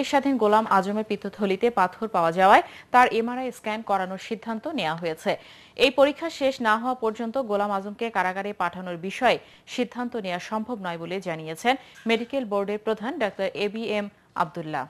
চিকিৎসাধীন স্বাধীন গোলাম আজমের পিত্তথলিতে পাথর পাওয়া যাওয়ায় তার এমআরআই স্ক্যান করানোর সিদ্ধান্ত নেওয়া হয়েছে এই পরীক্ষা শেষ না হওয়া পর্যন্ত গোলাম আজমকে কারাগারে পাঠানোর বিষয়ে সিদ্ধান্ত নেওয়া সম্ভব নয় বলে জানিয়েছেন মেডিকেল বোর্ডের প্রধান doctor A B M Abdullah